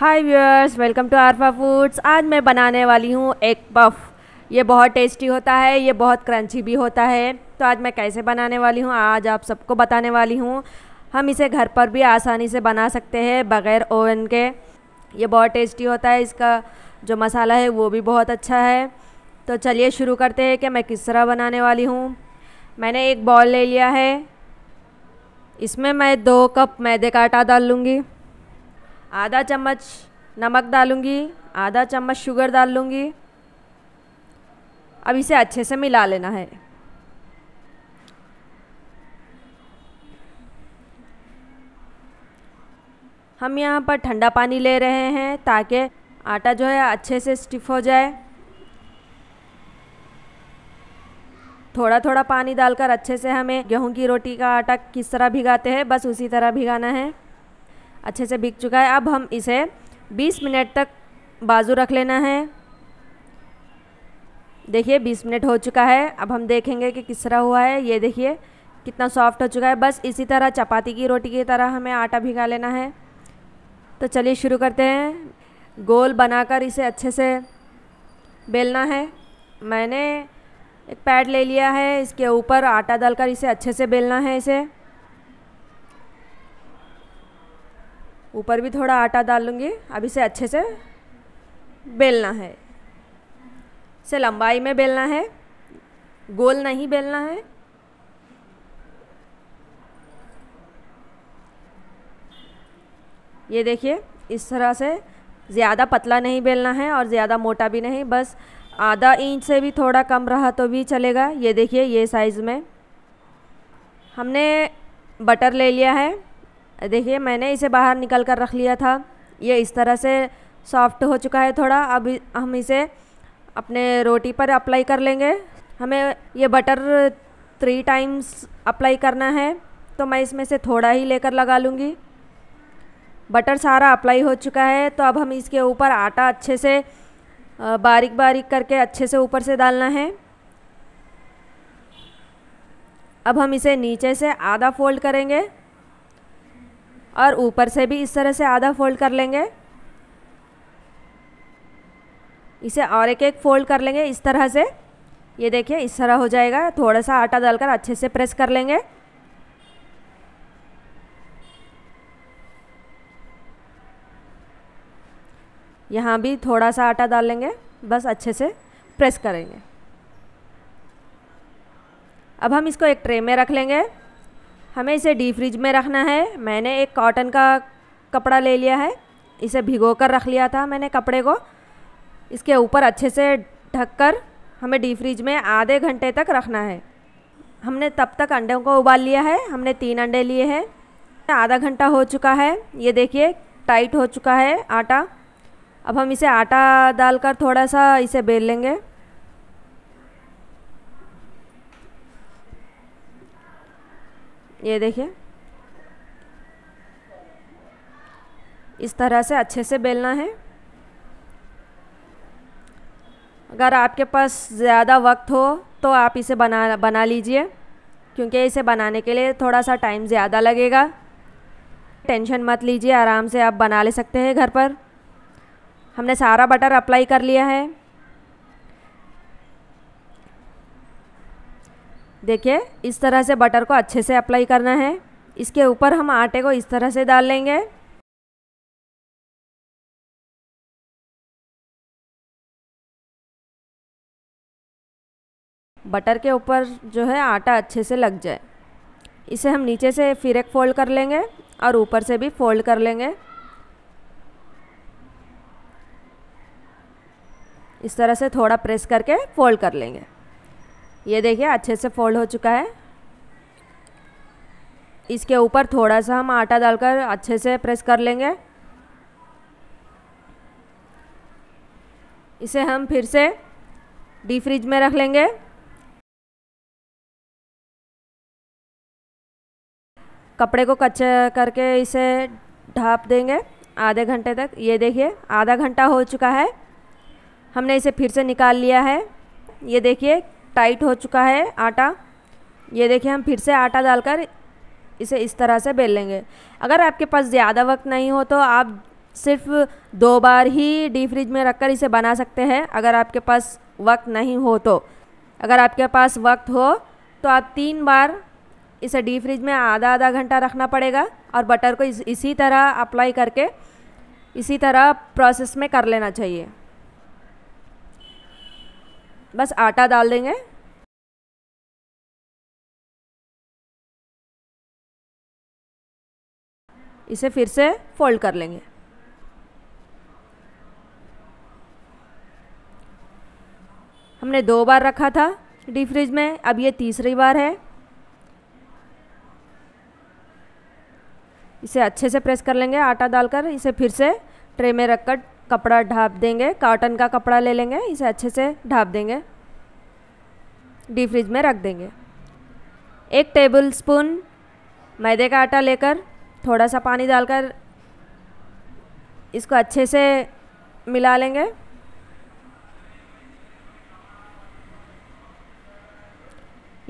hi viewers welcome to Arfa foods आज मैं बनाने वाली हूँ एग पफ ये बहुत टेस्टी होता है ये बहुत क्रंची भी होता है तो आज मैं कैसे बनाने वाली हूँ आज आप सबको बताने वाली हूँ हम इसे घर पर भी आसानी से बना सकते हैं बग़ैर ओवन के ये बहुत टेस्टी होता है इसका जो मसाला है वो भी बहुत अच्छा है तो चलिए शुरू करते हैं कि मैं किस तरह बनाने वाली हूँ मैंने एक बॉल ले लिया है इसमें मैं दो कप मैदे का आटा डाल लूँगी आधा चम्मच नमक डालूँगी आधा चम्मच शुगर डाल लूँगी अब इसे अच्छे से मिला लेना है हम यहाँ पर ठंडा पानी ले रहे हैं ताकि आटा जो है अच्छे से स्टिफ हो जाए थोड़ा थोड़ा पानी डालकर अच्छे से हमें गेहूं की रोटी का आटा किस तरह भिगाते हैं बस उसी तरह भिगाना है अच्छे से भीग चुका है अब हम इसे 20 मिनट तक बाजू रख लेना है देखिए 20 मिनट हो चुका है अब हम देखेंगे कि किस तरह हुआ है ये देखिए कितना सॉफ्ट हो चुका है बस इसी तरह चपाती की रोटी की तरह हमें आटा भिगा लेना है तो चलिए शुरू करते हैं गोल बनाकर इसे अच्छे से बेलना है मैंने एक पैड ले लिया है इसके ऊपर आटा डालकर इसे अच्छे से बेलना है इसे ऊपर भी थोड़ा आटा डाल लूँगी अब इसे अच्छे से बेलना है इसे लंबाई में बेलना है गोल नहीं बेलना है ये देखिए इस तरह से ज़्यादा पतला नहीं बेलना है और ज़्यादा मोटा भी नहीं बस आधा इंच से भी थोड़ा कम रहा तो भी चलेगा ये देखिए ये साइज़ में हमने बटर ले लिया है देखिए मैंने इसे बाहर निकल कर रख लिया था ये इस तरह से सॉफ्ट हो चुका है थोड़ा अब हम इसे अपने रोटी पर अप्लाई कर लेंगे हमें ये बटर थ्री टाइम्स अप्लाई करना है तो मैं इसमें से थोड़ा ही लेकर लगा लूँगी बटर सारा अप्लाई हो चुका है तो अब हम इसके ऊपर आटा अच्छे से बारीक बारीक करके अच्छे से ऊपर से डालना है अब हम इसे नीचे से आधा फोल्ड करेंगे और ऊपर से भी इस तरह से आधा फोल्ड कर लेंगे इसे और एक एक फोल्ड कर लेंगे इस तरह से ये देखिए इस तरह हो जाएगा थोड़ा सा आटा डालकर अच्छे से प्रेस कर लेंगे यहाँ भी थोड़ा सा आटा डाल लेंगे बस अच्छे से प्रेस करेंगे अब हम इसको एक ट्रे में रख लेंगे हमें इसे डी फ्रिज में रखना है मैंने एक कॉटन का कपड़ा ले लिया है इसे भिगो कर रख लिया था मैंने कपड़े को इसके ऊपर अच्छे से ढक कर हमें डी फ्रिज में आधे घंटे तक रखना है हमने तब तक अंडों को उबाल लिया है हमने तीन अंडे लिए हैं आधा घंटा हो चुका है ये देखिए टाइट हो चुका है आटा अब हम इसे आटा डालकर थोड़ा सा इसे बेल लेंगे ये देखिए इस तरह से अच्छे से बेलना है अगर आपके पास ज़्यादा वक्त हो तो आप इसे बना बना लीजिए क्योंकि इसे बनाने के लिए थोड़ा सा टाइम ज़्यादा लगेगा टेंशन मत लीजिए आराम से आप बना ले सकते हैं घर पर हमने सारा बटर अप्लाई कर लिया है देखिए इस तरह से बटर को अच्छे से अप्लाई करना है इसके ऊपर हम आटे को इस तरह से डाल लेंगे बटर के ऊपर जो है आटा अच्छे से लग जाए इसे हम नीचे से फिर एक फोल्ड कर लेंगे और ऊपर से भी फोल्ड कर लेंगे इस तरह से थोड़ा प्रेस करके फोल्ड कर लेंगे ये देखिए अच्छे से फोल्ड हो चुका है इसके ऊपर थोड़ा सा हम आटा डालकर अच्छे से प्रेस कर लेंगे इसे हम फिर से डी फ्रिज में रख लेंगे कपड़े को कच्चा करके इसे ढाप देंगे आधे घंटे तक ये देखिए आधा घंटा हो चुका है हमने इसे फिर से निकाल लिया है ये देखिए टाइट हो चुका है आटा ये देखिए हम फिर से आटा डालकर इसे इस तरह से बेल लेंगे अगर आपके पास ज़्यादा वक्त नहीं हो तो आप सिर्फ दो बार ही डी फ्रिज में रखकर इसे बना सकते हैं अगर आपके पास वक्त नहीं हो तो अगर आपके पास वक्त हो तो आप तीन बार इसे डी फ्रिज में आधा आधा घंटा रखना पड़ेगा और बटर को इस, इसी तरह अप्लाई करके इसी तरह प्रोसेस में कर लेना चाहिए बस आटा डाल देंगे इसे फिर से फोल्ड कर लेंगे हमने दो बार रखा था डी फ्रिज में अब ये तीसरी बार है इसे अच्छे से प्रेस कर लेंगे आटा डालकर इसे फिर से ट्रे में रखकर कपड़ा ढाप देंगे कॉटन का कपड़ा ले लेंगे इसे अच्छे से ढाप देंगे डी फ्रिज में रख देंगे एक टेबल स्पून मैदे का आटा लेकर थोड़ा सा पानी डालकर इसको अच्छे से मिला लेंगे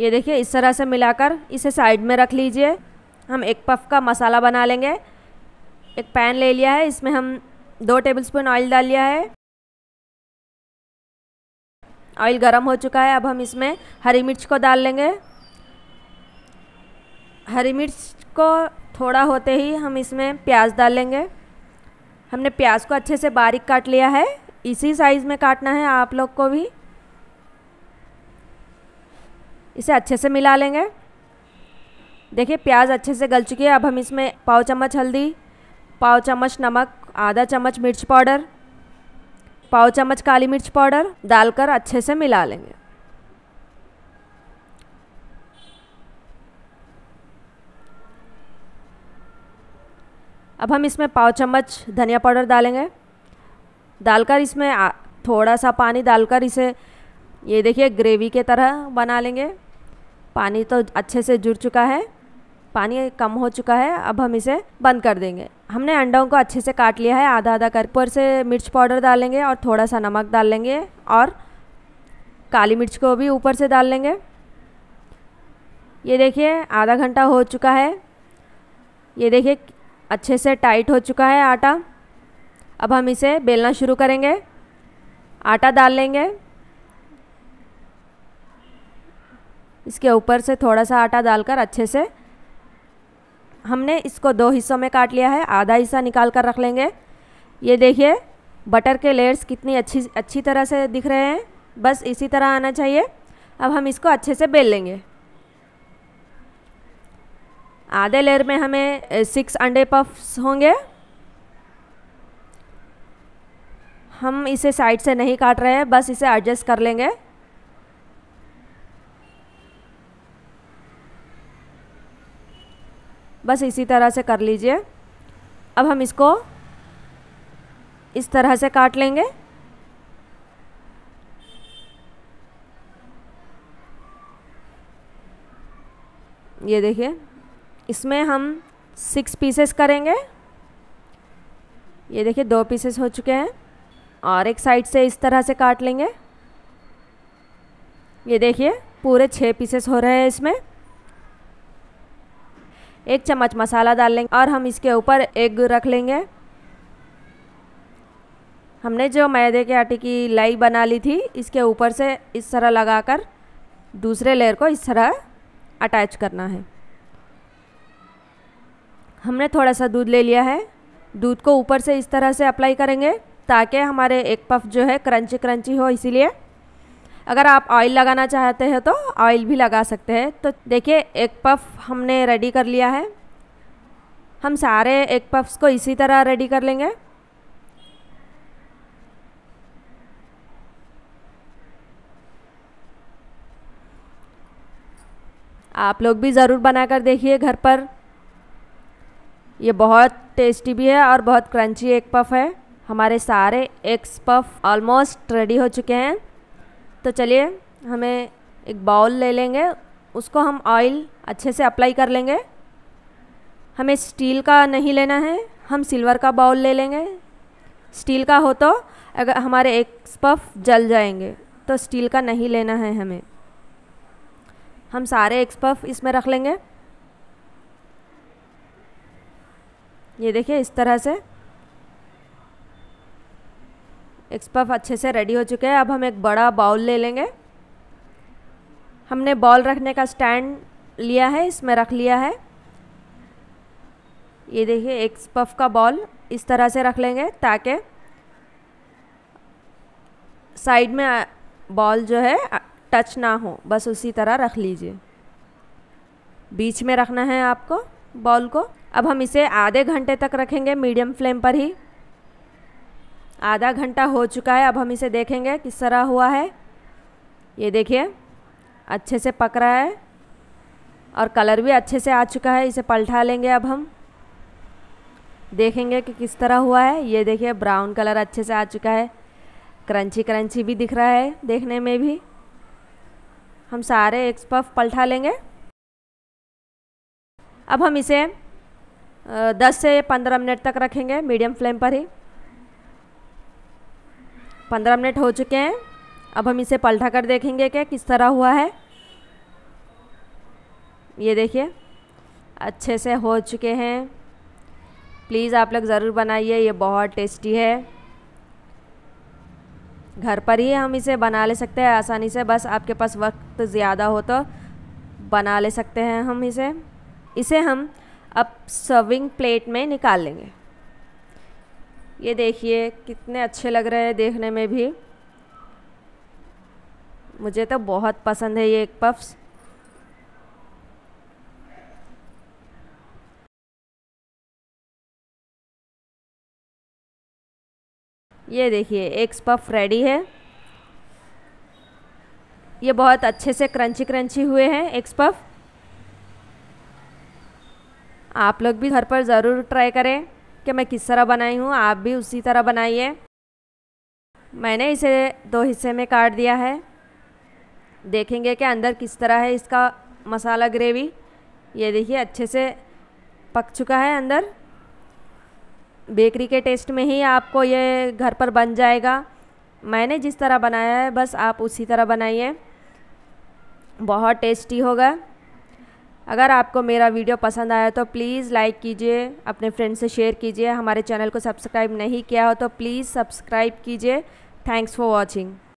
ये देखिए इस तरह से मिलाकर इसे साइड में रख लीजिए हम एक पफ का मसाला बना लेंगे एक पैन ले लिया है इसमें हम दो टेबलस्पून ऑयल डाल लिया है ऑयल गर्म हो चुका है अब हम इसमें हरी मिर्च को डाल लेंगे हरी मिर्च को थोड़ा होते ही हम इसमें प्याज डालेंगे हमने प्याज को अच्छे से बारीक काट लिया है इसी साइज़ में काटना है आप लोग को भी इसे अच्छे से मिला लेंगे देखिए प्याज अच्छे से गल चुकी है अब हम इसमें पाव चम्मच हल्दी पाव चम्मच नमक आधा चम्मच मिर्च पाउडर पाव चम्मच काली मिर्च पाउडर डालकर अच्छे से मिला लेंगे अब हम इसमें पाव चम्मच धनिया पाउडर डालेंगे डालकर इसमें थोड़ा सा पानी डालकर इसे ये देखिए ग्रेवी के तरह बना लेंगे पानी तो अच्छे से जुड़ चुका है पानी कम हो चुका है अब हम इसे बंद कर देंगे हमने अंडों को अच्छे से काट लिया है आधा आधा कर पर से मिर्च पाउडर डालेंगे और थोड़ा सा नमक डाल लेंगे और काली मिर्च को भी ऊपर से डाल लेंगे ये देखिए आधा घंटा हो चुका है ये देखिए अच्छे से टाइट हो चुका है आटा अब हम इसे बेलना शुरू करेंगे आटा डाल लेंगे इसके ऊपर से थोड़ा सा आटा डालकर अच्छे से हमने इसको दो हिस्सों में काट लिया है आधा हिस्सा निकाल कर रख लेंगे ये देखिए बटर के लेयर्स कितनी अच्छी अच्छी तरह से दिख रहे हैं बस इसी तरह आना चाहिए अब हम इसको अच्छे से बेल लेंगे आधे लेयर में हमें सिक्स अंडे पफ्स होंगे हम इसे साइड से नहीं काट रहे हैं बस इसे एडजस्ट कर लेंगे बस इसी तरह से कर लीजिए अब हम इसको इस तरह से काट लेंगे ये देखिए इसमें हम सिक्स पीसेस करेंगे ये देखिए दो पीसेस हो चुके हैं और एक साइड से इस तरह से काट लेंगे ये देखिए पूरे छः पीसेस हो रहे हैं इसमें एक चम्मच मसाला डाल लेंगे और हम इसके ऊपर एग रख लेंगे हमने जो मैदे के आटे की लाई बना ली थी इसके ऊपर से इस तरह लगाकर दूसरे लेयर को इस तरह अटैच करना है हमने थोड़ा सा दूध ले लिया है दूध को ऊपर से इस तरह से अप्लाई करेंगे ताकि हमारे एक पफ जो है क्रंची क्रंची हो इसीलिए अगर आप ऑयल लगाना चाहते हैं तो ऑयल भी लगा सकते हैं तो देखिए एक पफ हमने रेडी कर लिया है हम सारे एक पफ्स को इसी तरह रेडी कर लेंगे आप लोग भी ज़रूर बना कर देखिए घर पर ये बहुत टेस्टी भी है और बहुत क्रंची एग पफ है हमारे सारे एग्स पफ ऑलमोस्ट रेडी हो चुके हैं तो चलिए हमें एक बाउल ले लेंगे उसको हम ऑयल अच्छे से अप्लाई कर लेंगे हमें स्टील का नहीं लेना है हम सिल्वर का बाउल ले लेंगे स्टील का हो तो अगर हमारे एक पफ जल जाएंगे तो स्टील का नहीं लेना है हमें हम सारे एक्सपफ इसमें रख लेंगे ये देखिए इस तरह से एक्स पफ अच्छे से रेडी हो चुके हैं अब हम एक बड़ा बाउल ले लेंगे हमने बॉल रखने का स्टैंड लिया है इसमें रख लिया है ये देखिए एक पफ का बॉल इस तरह से रख लेंगे ताकि साइड में बॉल जो है टच ना हो बस उसी तरह रख लीजिए बीच में रखना है आपको बॉल को अब हम इसे आधे घंटे तक रखेंगे मीडियम फ्लेम पर ही आधा घंटा हो चुका है अब हम इसे देखेंगे किस तरह हुआ है ये देखिए अच्छे से पक रहा है और कलर भी अच्छे से आ चुका है इसे पलटा लेंगे अब हम देखेंगे कि किस तरह हुआ है ये देखिए ब्राउन कलर अच्छे से आ चुका है क्रंची क्रंची भी दिख रहा है देखने में भी हम सारे एक्सपफ पलटा लेंगे अब हम इसे 10 से 15 मिनट तक रखेंगे मीडियम फ्लेम पर ही 15 मिनट हो चुके हैं अब हम इसे पलटा कर देखेंगे कि किस तरह हुआ है ये देखिए अच्छे से हो चुके हैं प्लीज़ आप लोग ज़रूर बनाइए ये बहुत टेस्टी है घर पर ही हम इसे बना ले सकते हैं आसानी से बस आपके पास वक्त ज़्यादा हो तो बना ले सकते हैं हम इसे इसे हम अब सर्विंग प्लेट में निकाल लेंगे ये देखिए कितने अच्छे लग रहे हैं देखने में भी मुझे तो बहुत पसंद है ये एक पफ्स ये देखिए एक पफ रेडी है ये बहुत अच्छे से क्रंची क्रंची हुए हैं एक पफ आप लोग भी घर पर ज़रूर ट्राई करें कि मैं किस तरह बनाई हूँ आप भी उसी तरह बनाइए मैंने इसे दो हिस्से में काट दिया है देखेंगे कि अंदर किस तरह है इसका मसाला ग्रेवी ये देखिए अच्छे से पक चुका है अंदर बेकरी के टेस्ट में ही आपको ये घर पर बन जाएगा मैंने जिस तरह बनाया है बस आप उसी तरह बनाइए बहुत टेस्टी होगा अगर आपको मेरा वीडियो पसंद आया तो प्लीज़ लाइक कीजिए अपने फ्रेंड से शेयर कीजिए हमारे चैनल को सब्सक्राइब नहीं किया हो तो प्लीज़ सब्सक्राइब कीजिए थैंक्स फॉर वॉचिंग